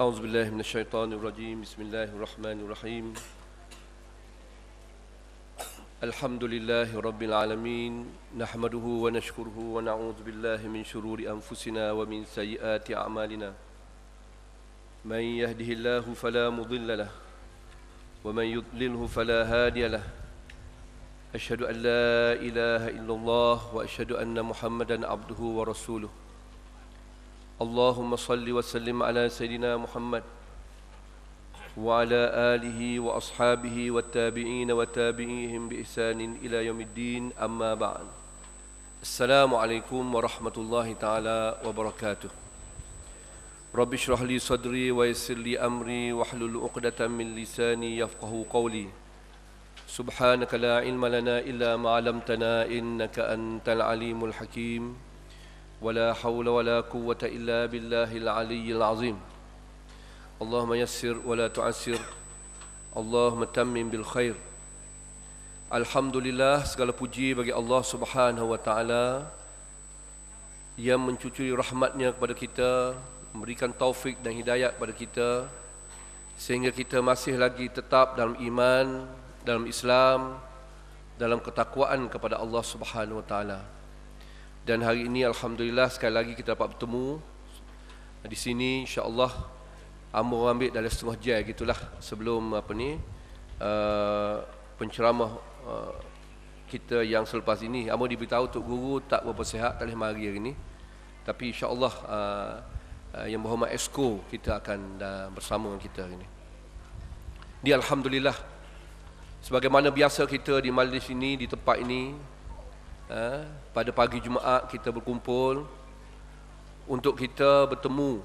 أعوذ بالله من الشيطان الرجيم بسم الله الرحمن الرحيم الحمد لله رب العالمين نحمده ونشكره ونعوذ بالله من شرور أنفسنا ومن سيئات أعمالنا من يهده الله فلا مضل له ومن يضلله فلا هادي له أشهد أن لا إله إلا الله وأشهد أن محمدا عبده ورسوله اللهم صل وسلم على سيدنا محمد وعلى آله وأصحابه والتابعين وتابعيهم بإحسان إلى يوم الدين أما بعد السلام عليكم ورحمة الله تعالى وبركاته رب اشرح لي صدري ويسر لي أمري واحلل عقدة من لساني يفقه قولي سبحانك لا علم لنا إلا ما علمتنا إنك أنت العليم الحكيم ولا حول ولا قوة إلا بالله العلي العظيم اللهم يسر ولا تعسر اللهم تمم بالخير الحمد لله segala puji bagi Allah Subhanahu wa taala yang mencucuri rahmatnya kepada kita memberikan taufik dan hidayah kepada kita sehingga kita masih lagi tetap dalam iman dalam Islam dalam ketakwaan kepada Allah Subhanahu wa taala dan hari ini Alhamdulillah sekali lagi kita dapat bertemu Di sini insyaAllah Amur ambil dalam setengah jai gitulah Sebelum apa ni uh, Penceramah uh, kita yang selepas ini Amur diberitahu Tok Guru tak berapa sehat Tak boleh mari hari ini Tapi insyaAllah uh, uh, Yang berhormat Esko Kita akan uh, bersama dengan kita hari ini Di Alhamdulillah Sebagaimana biasa kita di majlis ini Di tempat ini Ha? pada pagi Jumaat kita berkumpul untuk kita bertemu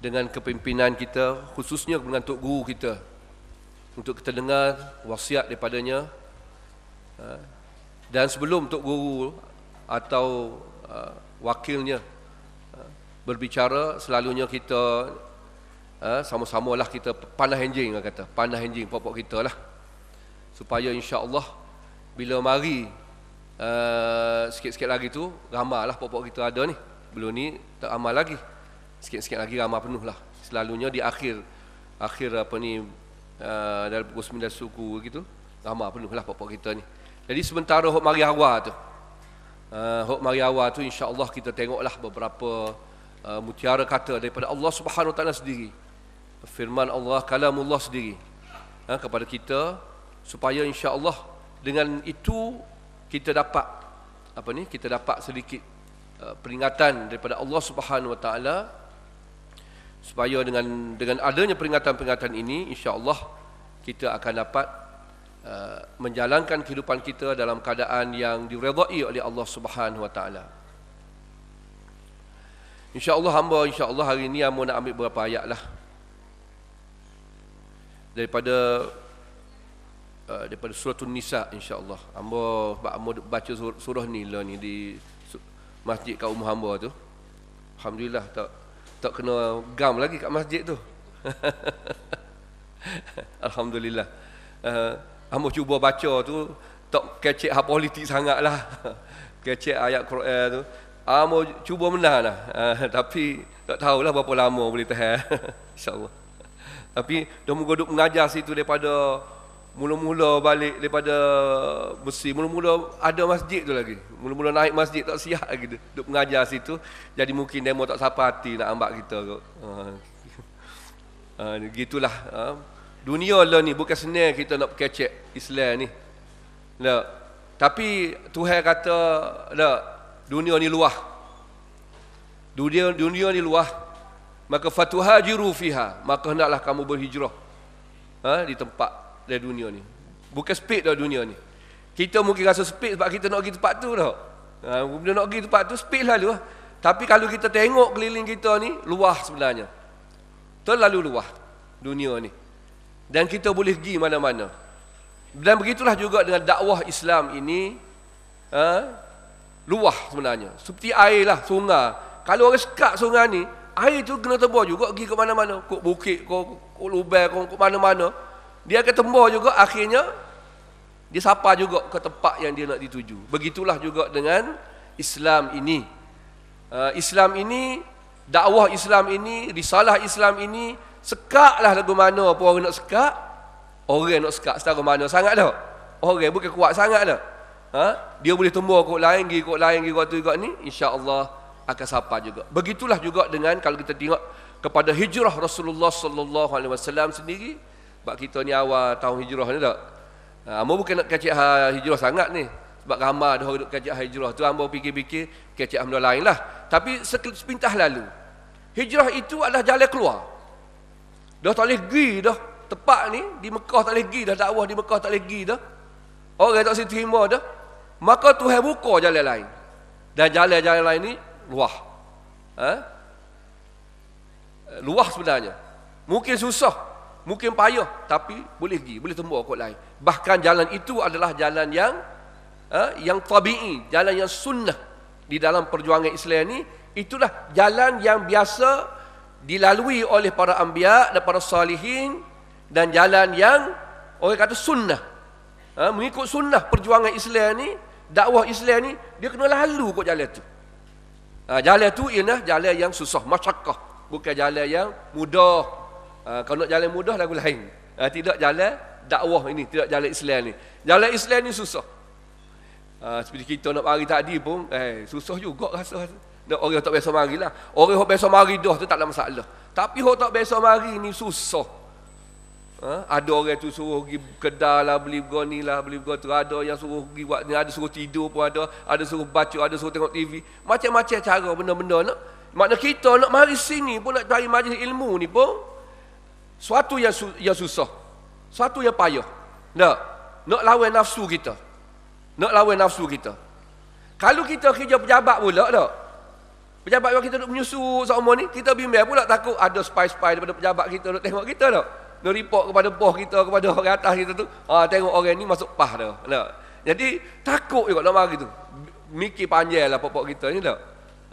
dengan kepimpinan kita khususnya dengan Tok Guru kita untuk kita dengar wasiat daripadanya ha? dan sebelum Tok Guru atau ha, wakilnya berbicara selalunya kita sama sama lah kita panah enjing kata panah enjing pokok kita lah supaya insya-Allah bila mari Eh, sikit-sikit lagi tu ramalah pokok kita ada ni. Belum ni tak ramai lagi. Sikit-sikit lagi ramai penuh lah. Selalunya di akhir akhir apa ni uh, eh, dalam pukul 9 suku gitu ramai penuh lah pokok kita ni. Jadi sementara hok mari awal tu. Uh, hok mari awal tu insya-Allah kita tengoklah beberapa uh, mutiara kata daripada Allah Subhanahu taala sendiri. Firman Allah kalamullah sendiri. Ha, kepada kita supaya insya-Allah dengan itu kita dapat apa ni kita dapat sedikit uh, peringatan daripada Allah Subhanahu Wa Taala supaya dengan dengan adanya peringatan-peringatan ini insya-Allah kita akan dapat uh, menjalankan kehidupan kita dalam keadaan yang diredai oleh Allah Subhanahu Wa Taala. Insya-Allah hamba insya-Allah hari ini hamba nak ambil beberapa ayat lah daripada Uh, daripada surah An-Nisa insya-Allah. Hamba bab hamba baca surah ni lah ni di masjid kat rumah hamba tu. Alhamdulillah tak tak kena gam lagi kat masjid tu. Alhamdulillah. Uh, ambo cuba baca tu tak kecek hak politik sangatlah. kecek ayat Quran tu. Ah, ambo cuba menah lah. Uh, tapi tak tahulah berapa lama boleh tahan. Insya-Allah. Tapi dah mengaduk mengajar situ daripada Mula-mula balik daripada Mesir. Mula-mula ada masjid tu lagi. Mula-mula naik masjid tak siap lagi. Duduk mengajar situ. Jadi mungkin mereka tak sapa hati nak ambak kita. Uh, uh, gitulah. Uh, dunia lah ni bukan senang kita nak kecek Islam ni. Nah, tapi Tuhan kata nah, dunia ni luah. Dunia, dunia ni luah. Maka fatuhajiru fiha. Maka hendaklah kamu berhijrah. Ha, di tempat dari dunia ni. Bukan speed dah dunia ni. Kita mungkin rasa speed sebab kita nak pergi tempat tu tak? Ha, bila nak pergi tempat tu, speed lalu. Lah. Tapi kalau kita tengok keliling kita ni, luah sebenarnya. Terlalu luah dunia ni. Dan kita boleh pergi mana-mana. Dan begitulah juga dengan dakwah Islam ini, ha, luah sebenarnya. Seperti air lah, sungai. Kalau orang sekat sungai ni, air tu kena tebal juga pergi ke mana-mana. Kok bukit, kok lubang, kok mana-mana. Dia ketembuh juga akhirnya dia sapa juga ke tempat yang dia nak dituju. Begitulah juga dengan Islam ini. Uh, Islam ini, dakwah Islam ini, risalah Islam ini, lah lagu mana pun orang nak sekak, orang nak sekak setara mana sangat dah. Orang bukan kuat sangat dah. Ha? Dia boleh tumbuh kot lain, pergi kot lain, pergi kot tu, kot ni, insyaAllah akan sapa juga. Begitulah juga dengan kalau kita tengok kepada hijrah Rasulullah sallallahu alaihi wasallam sendiri, sebab kita ni awal tahun hijrah ni tak? Ha, Amba bukan nak kacik ha, hijrah sangat ni. Sebab ramai dah duduk kacik ha, hijrah tu. Amba fikir-fikir kacik benda lain lah. Tapi sepintas lalu. Hijrah itu adalah jalan keluar. Dah tak boleh pergi dah. Tepat ni di Mekah tak boleh pergi dah. Dakwah di Mekah tak boleh pergi dah. Orang tak boleh terima dah. Maka Tuhan buka jalan lain. Dan jalan-jalan lain ni luah. Ha? Luah sebenarnya. Mungkin Susah. Mungkin payah tapi boleh pergi, boleh tempuh kot lain. Bahkan jalan itu adalah jalan yang eh, yang tabii, jalan yang sunnah di dalam perjuangan Islam ini. Itulah jalan yang biasa dilalui oleh para anbiya dan para salihin dan jalan yang orang kata sunnah. Eh, mengikut sunnah perjuangan Islam ini, dakwah Islam ini, dia kena lalu kot jalan itu. Eh, ha, jalan itu ialah jalan yang susah, masyakah. Bukan jalan yang mudah, Ah, kalau nak jalan mudah lagu lain. Uh, tidak jalan dakwah ini, tidak jalan Islam ini. Jalan Islam ini susah. Uh, seperti kita nak mari tadi pun eh susah juga rasa. Nak orang yang tak biasa mari lah. Orang yang tak biasa mari dah tu tak ada masalah. Tapi orang tak biasa mari ini susah. Ha? Ada orang tu suruh pergi kedai lah, beli goni lah, beli goni tu. Ada yang suruh pergi buat ni, ada suruh tidur pun ada. Ada suruh baca, ada suruh tengok TV. Macam-macam cara benda-benda nak. Maknanya kita nak mari sini pun nak cari majlis ilmu ni pun suatu yang, su- yang susah suatu yang payah nak nak lawan nafsu kita nak lawan nafsu kita kalau kita kerja pejabat pula tak pejabat yang kita duk menyusu seumur ni kita bimbang pula takut ada spy-spy daripada pejabat kita duk tengok kita tak nak report kepada bos kita kepada orang atas kita tu ha, tengok orang ni masuk pah dah nak jadi takut juga nak mari tu mikir panjang lah pokok kita ni tak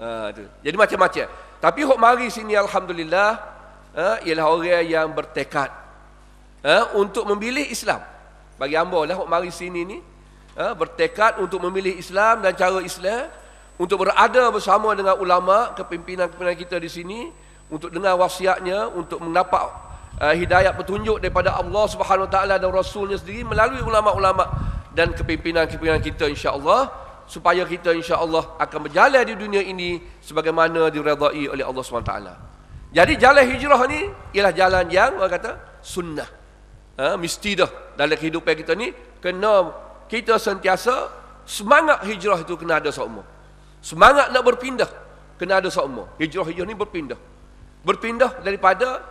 ha, tu. jadi macam-macam tapi hok mari sini alhamdulillah uh, ialah orang yang bertekad uh, untuk memilih Islam. Bagi hamba lah awak mari sini ni uh, bertekad untuk memilih Islam dan cara Islam untuk berada bersama dengan ulama kepimpinan-kepimpinan kita di sini untuk dengar wasiatnya untuk mendapat uh, hidayah petunjuk daripada Allah Subhanahu Wa Taala dan rasulnya sendiri melalui ulama-ulama dan kepimpinan-kepimpinan kita insya-Allah supaya kita insya-Allah akan berjalan di dunia ini sebagaimana diredai oleh Allah Subhanahu Wa Taala. Jadi jalan hijrah ni ialah jalan yang orang kata sunnah. Ha, mesti dah dalam kehidupan kita ni kena kita sentiasa semangat hijrah itu kena ada semua, Semangat nak berpindah kena ada semua Hijrah-hijrah ni berpindah. Berpindah daripada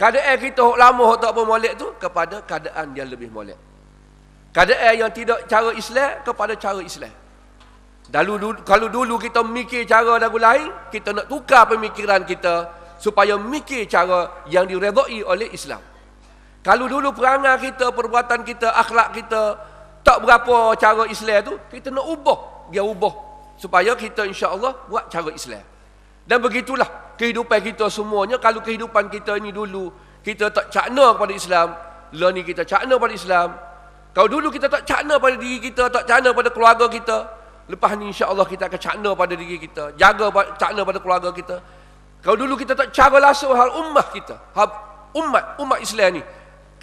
keadaan kita hok lama hok tak bermolek tu kepada keadaan yang lebih molek. Keadaan yang tidak cara Islam kepada cara Islam. Dulu, kalau dulu kita mikir cara lagu lain, kita nak tukar pemikiran kita supaya mikir cara yang diredoi oleh Islam. Kalau dulu perangai kita, perbuatan kita, akhlak kita, tak berapa cara Islam tu, kita nak ubah, dia ubah. Supaya kita insya Allah buat cara Islam. Dan begitulah kehidupan kita semuanya, kalau kehidupan kita ini dulu, kita tak cakna kepada Islam, lah ni kita cakna pada Islam. Kalau dulu kita tak cakna pada diri kita, tak cakna pada keluarga kita, lepas ni insya Allah kita akan cakna pada diri kita, jaga cakna pada keluarga kita, kalau dulu kita tak cara lasuh hal ummah kita, hal umat, umat Islam ni.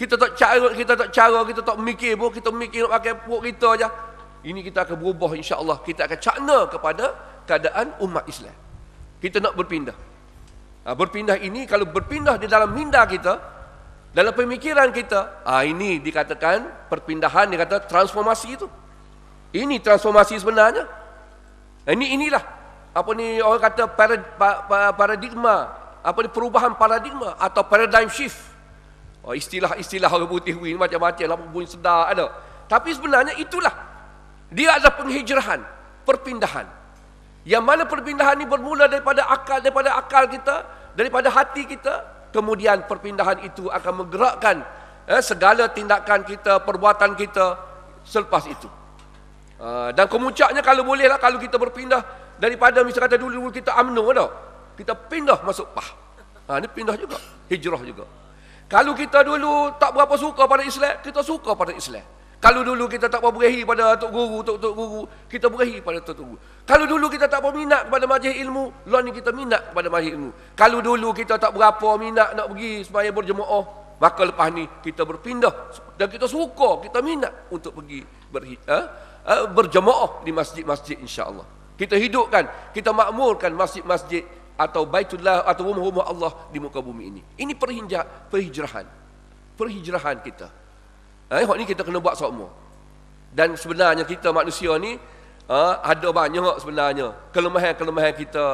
Kita tak cara, kita tak cara, kita tak mikir pun, kita mikir nak pakai puak kita aja. Ini kita akan berubah insya-Allah. Kita akan cakna kepada keadaan umat Islam. Kita nak berpindah. Ha, berpindah ini kalau berpindah di dalam minda kita, dalam pemikiran kita, ha, ini dikatakan perpindahan, dikatakan transformasi itu. Ini transformasi sebenarnya. Ha, ini inilah apa ni orang kata paradigma apa ni perubahan paradigma atau paradigm shift oh, istilah-istilah orang putih ini macam-macam lah pun sedar ada tapi sebenarnya itulah dia adalah penghijrahan perpindahan yang mana perpindahan ini bermula daripada akal daripada akal kita daripada hati kita kemudian perpindahan itu akan menggerakkan eh, segala tindakan kita perbuatan kita selepas itu uh, dan kemuncaknya kalau bolehlah kalau kita berpindah Daripada misalnya kata dulu-dulu kita amnu, dah. Kita pindah masuk pah. Ha, ini pindah juga. Hijrah juga. Kalau kita dulu tak berapa suka pada Islam, kita suka pada Islam. Kalau dulu kita tak berberi pada Tok Guru, Tok Tok Guru, kita berberi pada Tok Guru. Kalau dulu kita tak berminat kepada majlis ilmu, lah ni kita minat kepada majlis ilmu. Kalau dulu kita tak berapa minat nak pergi supaya berjemaah, maka lepas ni kita berpindah dan kita suka, kita minat untuk pergi berhi, eh, eh berjemaah di masjid-masjid insya-Allah. Kita hidupkan, kita makmurkan masjid-masjid atau baitullah atau rumah-rumah Allah di muka bumi ini. Ini perhijrah, perhijrahan. Perhijrahan kita. Ha, eh, ini kita kena buat semua. Dan sebenarnya kita manusia ni ha, ada banyak sebenarnya kelemahan-kelemahan kita.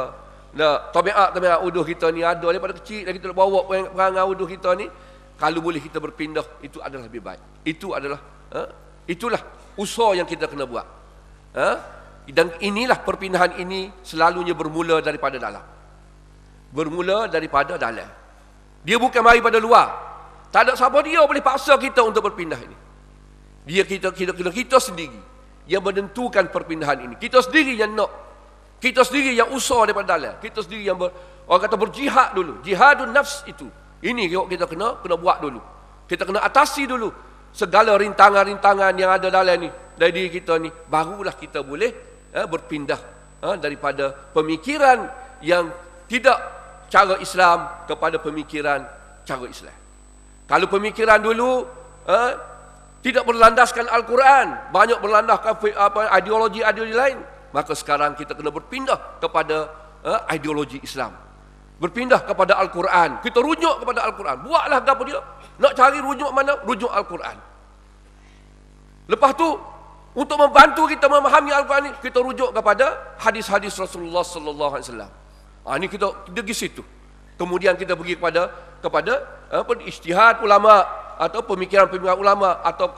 Nah, tabiat tabiat uduh kita ni ada daripada kecil dah kita bawa perangai uduh kita ni kalau boleh kita berpindah itu adalah lebih baik. Itu adalah ha, itulah usaha yang kita kena buat. Ha? Dan inilah perpindahan ini selalunya bermula daripada dalam. Bermula daripada dalam. Dia bukan mari pada luar. Tak ada siapa dia boleh paksa kita untuk berpindah ini. Dia kita kita kita, kita sendiri yang menentukan perpindahan ini. Kita sendiri yang nak. Kita sendiri yang usah daripada dalam. Kita sendiri yang ber, orang kata berjihad dulu. Jihadun nafs itu. Ini yang kita kena kena buat dulu. Kita kena atasi dulu segala rintangan-rintangan yang ada dalam ni. Dari diri kita ni barulah kita boleh ya, berpindah ya, daripada pemikiran yang tidak cara Islam kepada pemikiran cara Islam. Kalau pemikiran dulu ya, tidak berlandaskan Al-Quran, banyak berlandaskan ideologi-ideologi lain, maka sekarang kita kena berpindah kepada ya, ideologi Islam. Berpindah kepada Al-Quran. Kita rujuk kepada Al-Quran. Buatlah apa dia. Nak cari rujuk mana? Rujuk Al-Quran. Lepas tu untuk membantu kita memahami Al-Quran ini kita rujuk kepada hadis-hadis Rasulullah sallallahu alaihi wasallam. ini ah, kita pergi situ. Kemudian kita pergi kepada kepada apa ijtihad ulama atau pemikiran-pemikiran ulama atau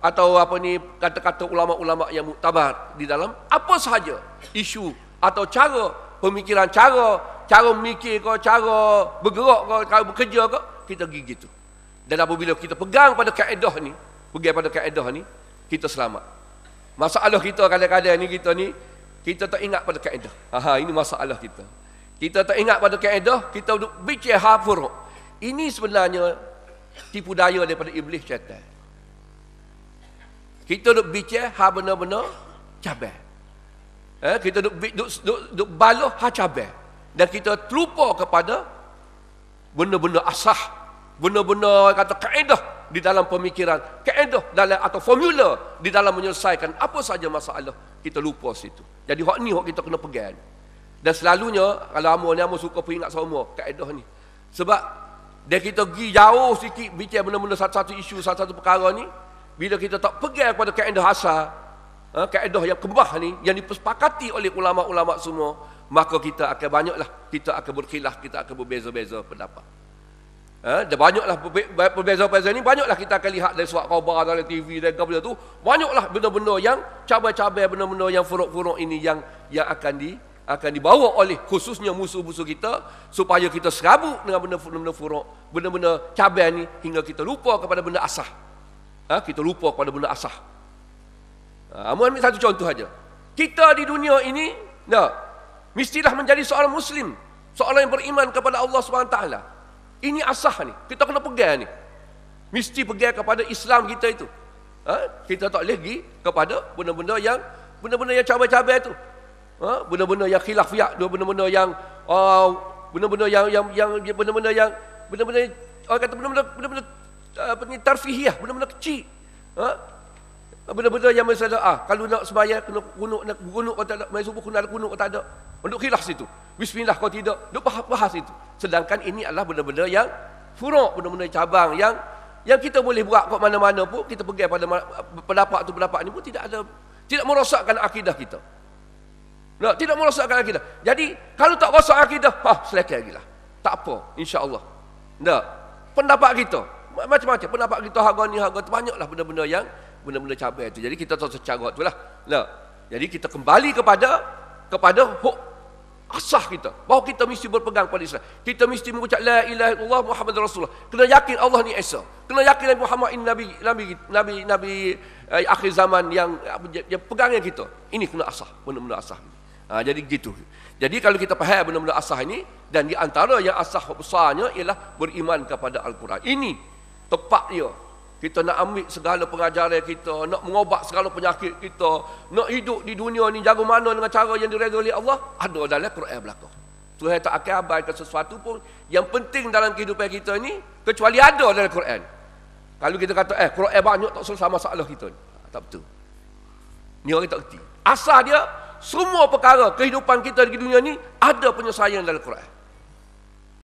atau apa ni kata-kata ulama-ulama yang muktabar di dalam apa sahaja isu atau cara pemikiran cara cara mikir ke cara bergerak ke cara bekerja ke kita pergi gitu dan apabila kita pegang pada kaedah ni pegang pada kaedah ni kita selamat Masalah kita kadang-kadang ni kita ni kita tak ingat pada kaedah. Ha ini masalah kita. Kita tak ingat pada kaedah, kita duduk bicara hafur. Ini sebenarnya tipu daya daripada iblis syaitan. Kita duduk bicara ha benar-benar cabai. Eh, kita duduk, duduk, duduk, duduk baluh ha cabai. Dan kita terlupa kepada benda-benda asah. Benda-benda kata kaedah di dalam pemikiran, kaedah dalam atau formula di dalam menyelesaikan apa saja masalah, kita lupa situ. Jadi hak ni hak kita kena pegang. Dan selalunya kalau amo ni amo suka peringat semua kaedah ni. Sebab dia kita pergi jauh sikit bincang benda-benda satu-satu isu, satu-satu perkara ni, bila kita tak pegang kepada kaedah asal, ha, kaedah yang kembah ni yang disepakati oleh ulama-ulama semua, maka kita akan banyaklah kita akan berkilah, kita akan berbeza-beza pendapat. Ha, banyaklah perbezaan-perbezaan ini banyaklah kita akan lihat dari surat khabar dari TV dan apa tu banyaklah benda-benda yang cabai-cabai benda-benda yang furuk-furuk ini yang yang akan di akan dibawa oleh khususnya musuh-musuh kita supaya kita serabut dengan benda-benda furuk benda-benda cabai ini hingga kita lupa kepada benda asah ha, kita lupa kepada benda asah ha, mohon ambil satu contoh saja kita di dunia ini nah, mestilah menjadi seorang muslim seorang yang beriman kepada Allah SWT ini asah ni. Kita kena pegang ni. Mesti pegang kepada Islam kita itu. Ha? Kita tak boleh pergi kepada benda-benda yang benda-benda yang cabai-cabai itu. Ha? Benda-benda yang khilafiyah, benda-benda yang uh, benda-benda yang yang yang benda-benda yang benda-benda orang kata benda-benda benda-benda uh, apa ni tarfihiyah, benda-benda kecil. Ha? Benda-benda yang misalnya ah kalau nak sembahyang kena kunuk nak kunuk kata tak main kunuk tak ada. Untuk khilaf situ. Bismillah kau tidak. Duduk bahas-bahas itu. Sedangkan ini adalah benda-benda yang furuk, benda-benda cabang yang yang kita boleh buat kat mana-mana pun kita pergi pada pendapat tu pendapat ni pun tidak ada tidak merosakkan akidah kita. Nah, tidak merosakkan akidah. Jadi kalau tak rosak akidah, ha selekeh lagi lah. Tak apa, insya-Allah. Nah, pendapat kita macam-macam pendapat kita harga ni harga tu banyaklah benda-benda yang benda-benda cabai itu. Jadi kita tahu secara tu lah. Nah, jadi kita kembali kepada kepada hukum asah kita bahawa kita mesti berpegang pada Islam. Kita mesti mengucap la ilaha illallah Muhammad Rasulullah. Kena yakin Allah ni esa. Kena yakin Nabi Muhammad ini Nabi Nabi Nabi, Nabi eh, akhir zaman yang yang pegang kita. Ini kena asah, benar-benar asah. Ha, jadi gitu. Jadi kalau kita faham benar-benar asah ini dan di antara yang asah besarnya ialah beriman kepada Al-Quran. Ini tepat dia kita nak ambil segala pengajaran kita, nak mengobat segala penyakit kita, nak hidup di dunia ni jago mana dengan cara yang direga oleh Allah, ada dalam Quran belaka. Tuhan tak akan abaikan sesuatu pun yang penting dalam kehidupan kita ni kecuali ada dalam Quran. Kalau kita kata eh Quran banyak tak selesai masalah kita ni. Ah, tak betul. Ni orang tak kerti. Asal dia semua perkara kehidupan kita di dunia ni ada penyelesaian dalam Quran.